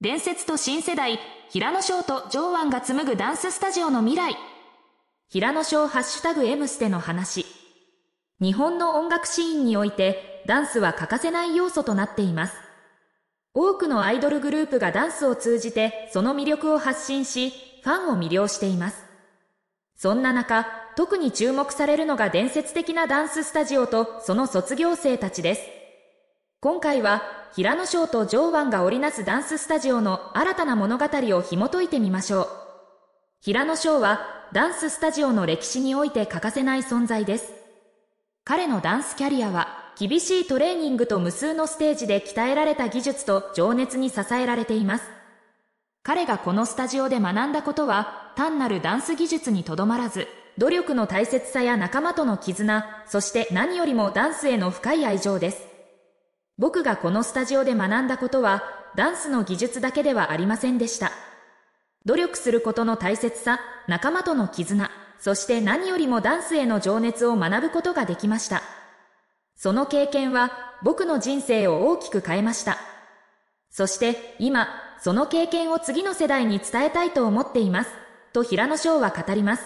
伝説と新世代、平野翔と上腕が紡ぐダンススタジオの未来。平野翔ハッシュタグ M ステの話。日本の音楽シーンにおいて、ダンスは欠かせない要素となっています。多くのアイドルグループがダンスを通じて、その魅力を発信し、ファンを魅了しています。そんな中、特に注目されるのが伝説的なダンススタジオとその卒業生たちです。今回は平野翔と上腕が織りなすダンススタジオの新たな物語を紐解いてみましょう。平野翔はダンススタジオの歴史において欠かせない存在です。彼のダンスキャリアは厳しいトレーニングと無数のステージで鍛えられた技術と情熱に支えられています。彼がこのスタジオで学んだことは単なるダンス技術にとどまらず、努力の大切さや仲間との絆、そして何よりもダンスへの深い愛情です。僕がこのスタジオで学んだことは、ダンスの技術だけではありませんでした。努力することの大切さ、仲間との絆、そして何よりもダンスへの情熱を学ぶことができました。その経験は僕の人生を大きく変えました。そして今、その経験を次の世代に伝えたいと思っています。と平野翔は語ります。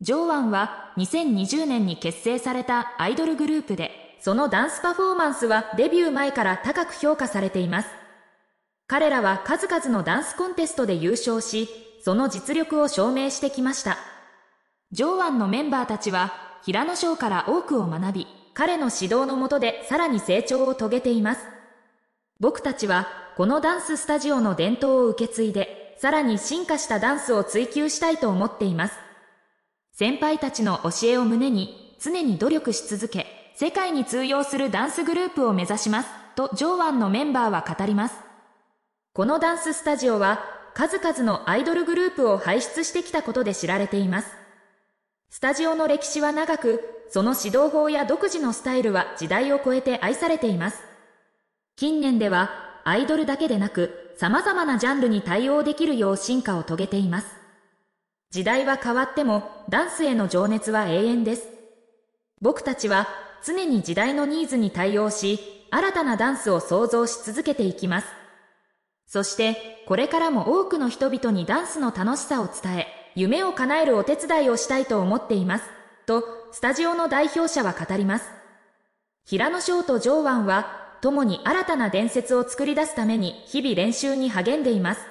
上ンは2020年に結成されたアイドルグループで、そのダンスパフォーマンスはデビュー前から高く評価されています。彼らは数々のダンスコンテストで優勝し、その実力を証明してきました。上腕のメンバーたちは、平野翔から多くを学び、彼の指導のもとでさらに成長を遂げています。僕たちは、このダンススタジオの伝統を受け継いで、さらに進化したダンスを追求したいと思っています。先輩たちの教えを胸に、常に努力し続け、世界に通用するダンスグループを目指しますとジョーワンのメンバーは語ります。このダンススタジオは数々のアイドルグループを輩出してきたことで知られています。スタジオの歴史は長く、その指導法や独自のスタイルは時代を超えて愛されています。近年ではアイドルだけでなく様々なジャンルに対応できるよう進化を遂げています。時代は変わってもダンスへの情熱は永遠です。僕たちは常に時代のニーズに対応し、新たなダンスを創造し続けていきます。そして、これからも多くの人々にダンスの楽しさを伝え、夢を叶えるお手伝いをしたいと思っています。と、スタジオの代表者は語ります。平野翔と上腕は、共に新たな伝説を作り出すために日々練習に励んでいます。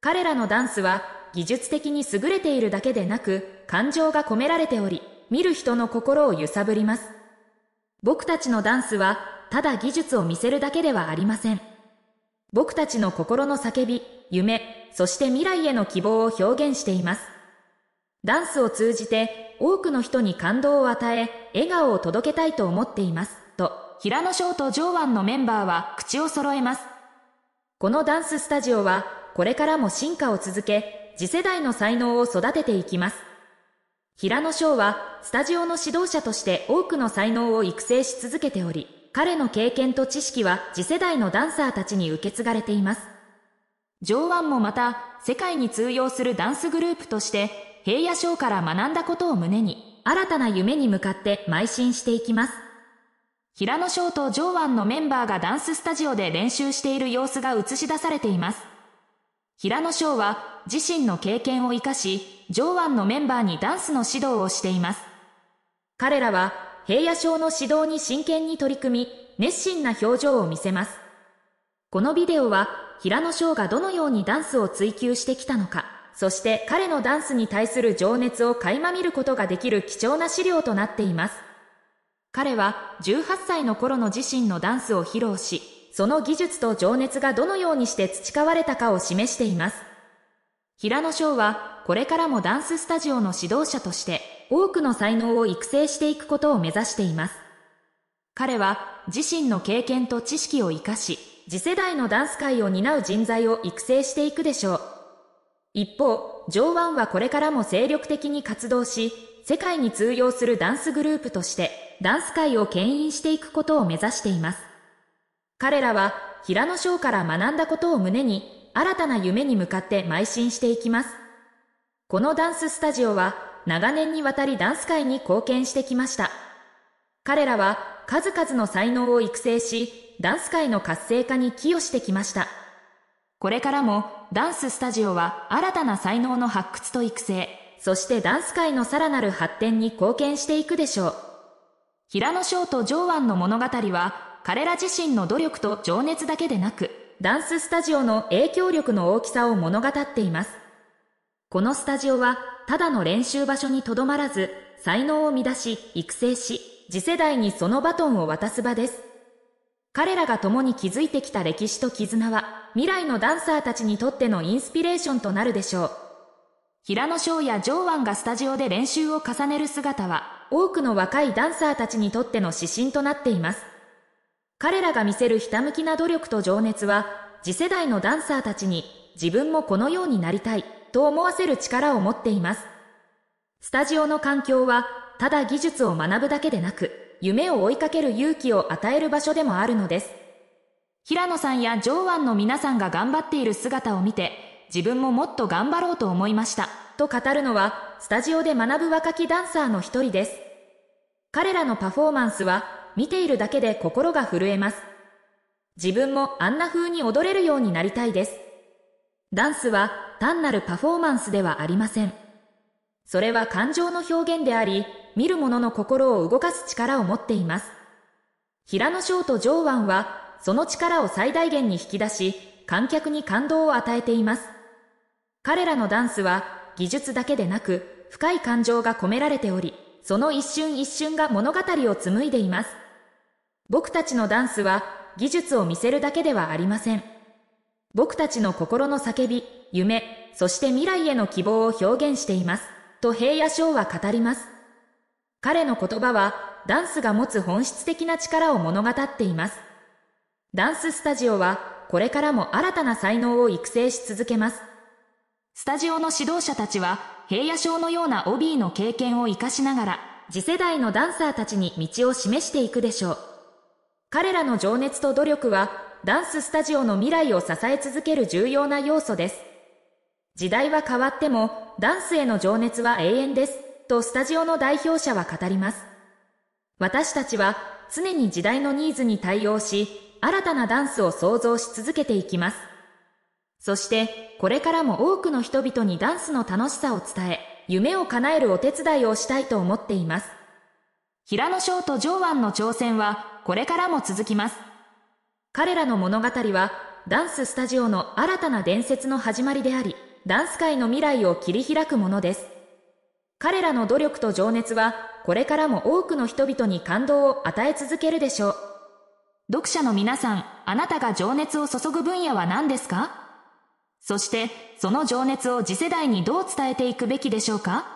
彼らのダンスは、技術的に優れているだけでなく、感情が込められており、見る人の心を揺さぶります。僕たちのダンスはただ技術を見せるだけではありません。僕たちの心の叫び、夢、そして未来への希望を表現しています。ダンスを通じて多くの人に感動を与え、笑顔を届けたいと思っています。と、平野翔と上腕のメンバーは口を揃えます。このダンススタジオはこれからも進化を続け、次世代の才能を育てていきます。平野翔は、スタジオの指導者として多くの才能を育成し続けており、彼の経験と知識は次世代のダンサーたちに受け継がれています。上腕もまた、世界に通用するダンスグループとして、平野賞から学んだことを胸に、新たな夢に向かって邁進していきます。平野翔と上腕のメンバーがダンススタジオで練習している様子が映し出されています。平野翔は自身の経験を生かし、上腕のメンバーにダンスの指導をしています。彼らは平野賞の指導に真剣に取り組み、熱心な表情を見せます。このビデオは平野翔がどのようにダンスを追求してきたのか、そして彼のダンスに対する情熱を垣間見ることができる貴重な資料となっています。彼は18歳の頃の自身のダンスを披露し、その技術と情熱がどのようにして培われたかを示しています。平野翔は、これからもダンススタジオの指導者として、多くの才能を育成していくことを目指しています。彼は、自身の経験と知識を活かし、次世代のダンス界を担う人材を育成していくでしょう。一方、上腕はこれからも精力的に活動し、世界に通用するダンスグループとして、ダンス界を牽引していくことを目指しています。彼らは平野翔から学んだことを胸に新たな夢に向かって邁進していきます。このダンススタジオは長年にわたりダンス界に貢献してきました。彼らは数々の才能を育成し、ダンス界の活性化に寄与してきました。これからもダンススタジオは新たな才能の発掘と育成、そしてダンス界のさらなる発展に貢献していくでしょう。平野翔と上腕の物語は彼ら自身の努力と情熱だけでなく、ダンススタジオの影響力の大きさを物語っています。このスタジオは、ただの練習場所にとどまらず、才能を乱し、育成し、次世代にそのバトンを渡す場です。彼らが共に築いてきた歴史と絆は、未来のダンサーたちにとってのインスピレーションとなるでしょう。平野翔や上腕がスタジオで練習を重ねる姿は、多くの若いダンサーたちにとっての指針となっています。彼らが見せるひたむきな努力と情熱は、次世代のダンサーたちに自分もこのようになりたいと思わせる力を持っています。スタジオの環境は、ただ技術を学ぶだけでなく、夢を追いかける勇気を与える場所でもあるのです。平野さんや上腕の皆さんが頑張っている姿を見て、自分ももっと頑張ろうと思いました。と語るのは、スタジオで学ぶ若きダンサーの一人です。彼らのパフォーマンスは、見ているだけで心が震えます。自分もあんな風に踊れるようになりたいです。ダンスは単なるパフォーマンスではありません。それは感情の表現であり、見る者の心を動かす力を持っています。平野翔と上腕は、その力を最大限に引き出し、観客に感動を与えています。彼らのダンスは、技術だけでなく、深い感情が込められており、その一瞬一瞬が物語を紡いでいます。僕たちのダンスは技術を見せるだけではありません。僕たちの心の叫び、夢、そして未来への希望を表現しています。と平野翔は語ります。彼の言葉はダンスが持つ本質的な力を物語っています。ダンススタジオはこれからも新たな才能を育成し続けます。スタジオの指導者たちは平野賞のような OB の経験を活かしながら次世代のダンサーたちに道を示していくでしょう。彼らの情熱と努力はダンススタジオの未来を支え続ける重要な要素です。時代は変わってもダンスへの情熱は永遠ですとスタジオの代表者は語ります。私たちは常に時代のニーズに対応し新たなダンスを創造し続けていきます。そしてこれからも多くの人々にダンスの楽しさを伝え夢を叶えるお手伝いをしたいと思っています。平野翔と上腕の挑戦はこれからも続きます。彼らの物語は、ダンススタジオの新たな伝説の始まりであり、ダンス界の未来を切り開くものです。彼らの努力と情熱は、これからも多くの人々に感動を与え続けるでしょう。読者の皆さん、あなたが情熱を注ぐ分野は何ですかそして、その情熱を次世代にどう伝えていくべきでしょうか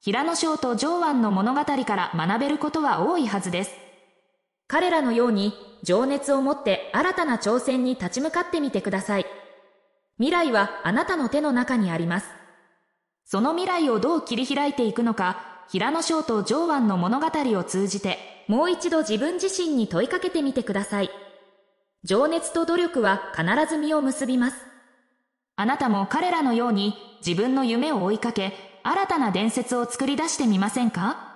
平野翔と上腕の物語から学べることは多いはずです。彼らのように情熱を持って新たな挑戦に立ち向かってみてください。未来はあなたの手の中にあります。その未来をどう切り開いていくのか、平野翔と上腕の物語を通じて、もう一度自分自身に問いかけてみてください。情熱と努力は必ず実を結びます。あなたも彼らのように自分の夢を追いかけ、新たな伝説を作り出してみませんか